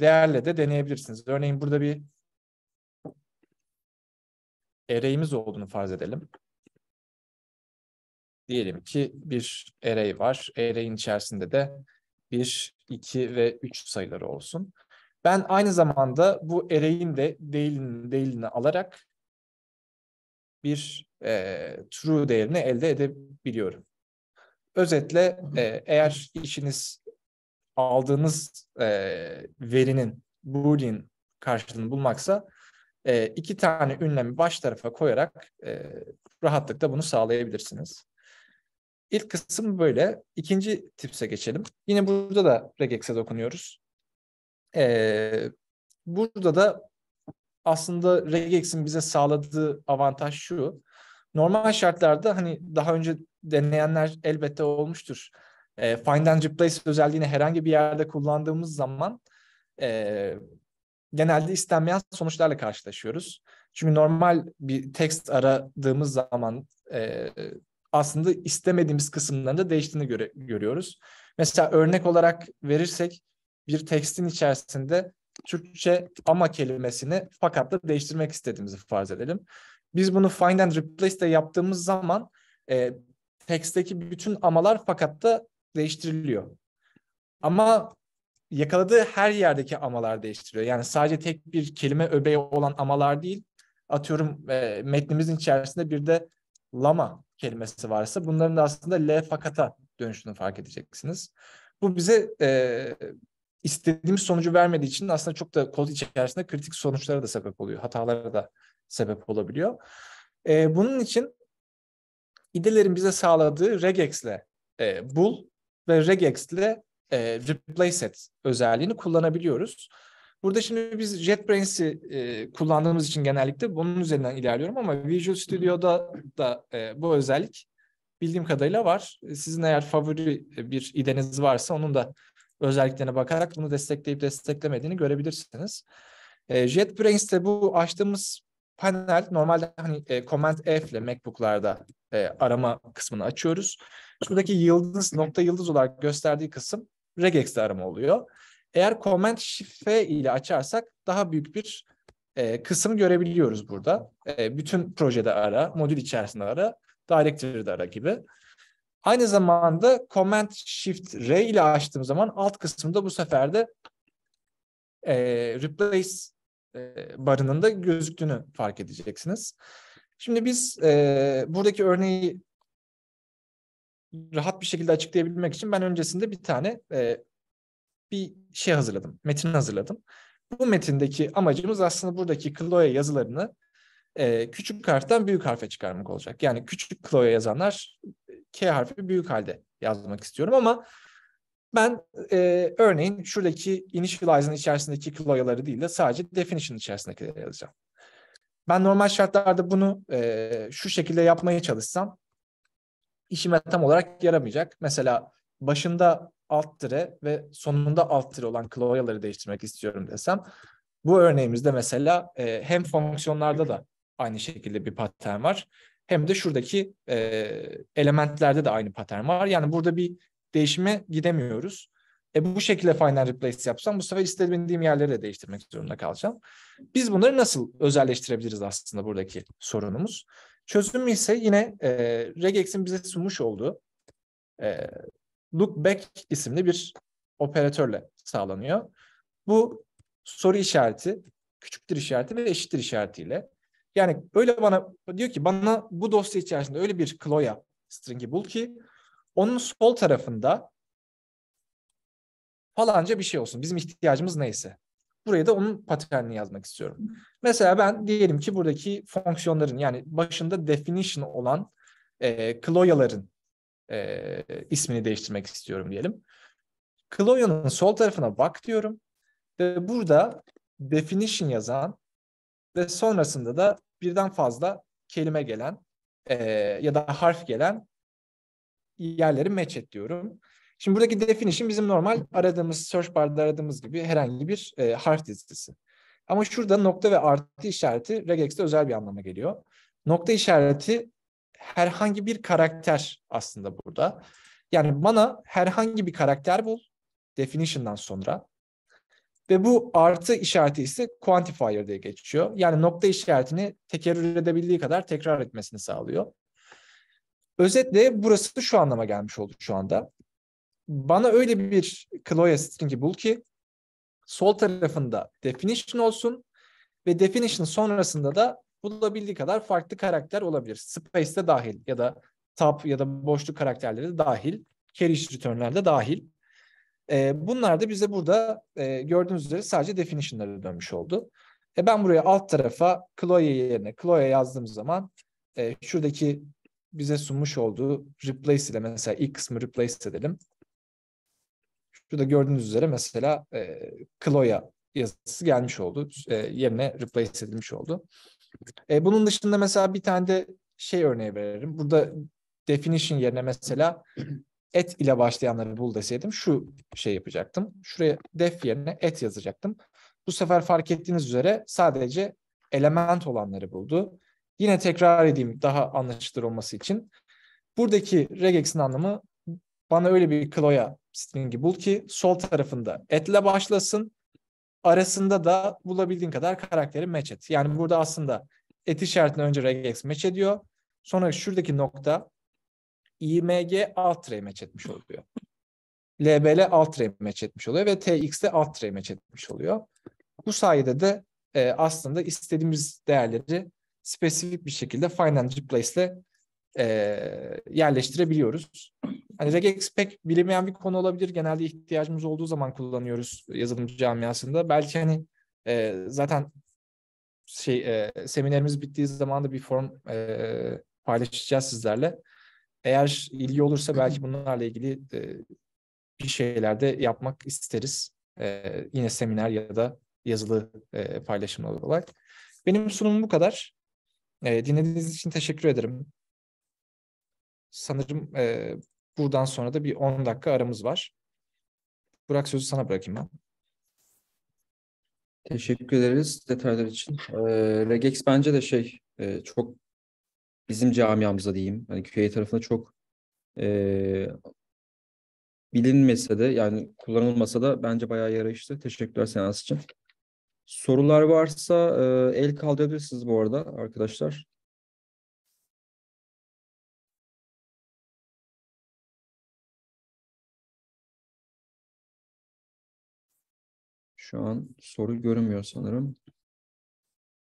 değerle de deneyebilirsiniz. Örneğin burada bir array'imiz olduğunu farz edelim. Diyelim ki bir erey var. Array'in içerisinde de 1, 2 ve 3 sayıları olsun. Ben aynı zamanda bu array'in de değilini, değilini alarak bir e, true değerini elde edebiliyorum. Özetle e, eğer işiniz aldığınız e, verinin Boolean karşılığını bulmaksa e, iki tane ünlemi baş tarafa koyarak e, rahatlıkla bunu sağlayabilirsiniz. İlk kısım böyle. İkinci tipse geçelim. Yine burada da regex'e dokunuyoruz. Ee, burada da aslında regex'in bize sağladığı avantaj şu. Normal şartlarda hani daha önce deneyenler elbette olmuştur. E, find and replace özelliğini herhangi bir yerde kullandığımız zaman e, genelde istenmeyen sonuçlarla karşılaşıyoruz. Çünkü normal bir text aradığımız zaman e, aslında istemediğimiz kısımlarında değiştiğini göre, görüyoruz. Mesela örnek olarak verirsek bir textin içerisinde Türkçe ama kelimesini fakat da değiştirmek istediğimizi farz edelim. Biz bunu find and replace de yaptığımız zaman e, teksteki bütün amalar fakat da değiştiriliyor. Ama yakaladığı her yerdeki amalar değiştiriyor. Yani sadece tek bir kelime öbeği olan amalar değil. Atıyorum e, metnimizin içerisinde bir de lama kelimesi varsa bunların da aslında L fakata dönüştüğünü fark edeceksiniz. Bu bize e, istediğimiz sonucu vermediği için aslında çok da kod içerisinde kritik sonuçlara da sebep oluyor. Hatalara da sebep olabiliyor. E, bunun için idelerin bize sağladığı regex'le e, bul ve regex'le e, replace et özelliğini kullanabiliyoruz. Burada şimdi biz JetBrains'i e, kullandığımız için genellikle bunun üzerinden ilerliyorum ama Visual Studio'da da e, bu özellik bildiğim kadarıyla var. Sizin eğer favori bir ideniz varsa onun da özelliklerine bakarak bunu destekleyip desteklemediğini görebilirsiniz. E, JetBrains'te bu açtığımız panel normalde hani e, Command F ile MacBook'larda e, arama kısmını açıyoruz. Şuradaki yıldız, nokta yıldız olarak gösterdiği kısım regex'te arama oluyor. Eğer comment Shift ile açarsak daha büyük bir e, kısım görebiliyoruz burada. E, bütün projede ara, modül içerisinde ara, directory'de ara gibi. Aynı zamanda comment Shift R ile açtığım zaman alt kısımda bu sefer de e, replace e, barının da gözüktüğünü fark edeceksiniz. Şimdi biz e, buradaki örneği rahat bir şekilde açıklayabilmek için ben öncesinde bir tane e, bir şey hazırladım. Metin hazırladım. Bu metindeki amacımız aslında buradaki Chloe yazılarını e, küçük harften büyük harfe çıkarmak olacak. Yani küçük Chloe yazanlar e, K harfi büyük halde yazmak istiyorum ama ben e, örneğin şuradaki initialize'ın içerisindeki Chloe'ları değil de sadece definition içerisindekileri yazacağım. Ben normal şartlarda bunu e, şu şekilde yapmaya çalışsam işime tam olarak yaramayacak. Mesela başında alt tire ve sonunda alt tire olan klavyeleri değiştirmek istiyorum desem bu örneğimizde mesela e, hem fonksiyonlarda da aynı şekilde bir patern var hem de şuradaki e, elementlerde de aynı patern var. Yani burada bir değişime gidemiyoruz. E bu şekilde final replace yapsam bu sefer istediğim yerleri de değiştirmek zorunda kalacağım. Biz bunları nasıl özelleştirebiliriz aslında buradaki sorunumuz? Çözüm ise yine e, Regex'in bize sunmuş olduğu e, Look isimli bir operatörle sağlanıyor. Bu soru işareti, küçüktür işareti ve eşittir işaretiyle. Yani öyle bana diyor ki bana bu dosya içerisinde öyle bir Chloe stringi bul ki onun sol tarafında falanca bir şey olsun. Bizim ihtiyacımız neyse. Buraya da onun paternini yazmak istiyorum. Mesela ben diyelim ki buradaki fonksiyonların yani başında definition olan e, Kloya'ların e, ismini değiştirmek istiyorum diyelim. Kloya'nın sol tarafına bak diyorum. Ve burada definition yazan ve sonrasında da birden fazla kelime gelen e, ya da harf gelen yerleri match et diyorum. Şimdi buradaki definition bizim normal aradığımız search barda aradığımız gibi herhangi bir e, harf dizisi. Ama şurada nokta ve artı işareti regex'te özel bir anlama geliyor. Nokta işareti herhangi bir karakter aslında burada. Yani bana herhangi bir karakter bul definition'dan sonra ve bu artı işareti ise quantifier diye geçiyor. Yani nokta işaretini tekerrür edebildiği kadar tekrar etmesini sağlıyor. Özetle burası şu anlama gelmiş oldu şu anda bana öyle bir Chloe stringi bul ki sol tarafında definition olsun ve definition sonrasında da bulabildiği kadar farklı karakter olabilir. Space de dahil ya da tab ya da boşluk karakterleri de dahil. Carriage return'ler de dahil. E, bunlar da bize burada e, gördüğünüz üzere sadece definitionları dönmüş oldu. E, ben buraya alt tarafa Chloe yerine Chloe yazdığım zaman e, şuradaki bize sunmuş olduğu replace ile mesela ilk kısmı replace edelim. Şurada gördüğünüz üzere mesela e, Chloe yazısı gelmiş oldu. E, yerine replace edilmiş oldu. E, bunun dışında mesela bir tane de şey örneği veririm. Burada definition yerine mesela et ile başlayanları bul deseydim şu şey yapacaktım. Şuraya def yerine et yazacaktım. Bu sefer fark ettiğiniz üzere sadece element olanları buldu. Yine tekrar edeyim daha anlaşılır olması için. Buradaki regex'in anlamı bana öyle bir Kloya stringi bul ki sol tarafında etle başlasın. Arasında da bulabildiğin kadar karakteri match et. Yani burada aslında et işaretini önce regex match ediyor. Sonra şuradaki nokta img alt ray match etmiş oluyor. LBL alt ray match etmiş oluyor ve tx de alt ray match etmiş oluyor. Bu sayede de e, aslında istediğimiz değerleri spesifik bir şekilde find and replace ile e, yerleştirebiliyoruz hani regex pek bilinmeyen bir konu olabilir. Genelde ihtiyacımız olduğu zaman kullanıyoruz yazılım camiasında. Belki hani e, zaten şey e, seminerimiz bittiği zaman da bir form e, paylaşacağız sizlerle. Eğer ilgi olursa belki bunlarla ilgili e, bir şeyler de yapmak isteriz. E, yine seminer ya da yazılı e, paylaşımlar olarak. Benim sunumum bu kadar. E, dinlediğiniz için teşekkür ederim. Sanırım e, Buradan sonra da bir 10 dakika aramız var. Burak sözü sana bırakayım ben. Teşekkür ederiz detaylar için. Ee, Regex bence de şey e, çok bizim camiamıza diyeyim. Hani QA tarafında çok e, bilinmese de yani kullanılmasa da bence bayağı yarayıştı. Teşekkürler seans için. Sorular varsa e, el kaldırabilirsiniz bu arada arkadaşlar. Şu an soru görünmüyor sanırım.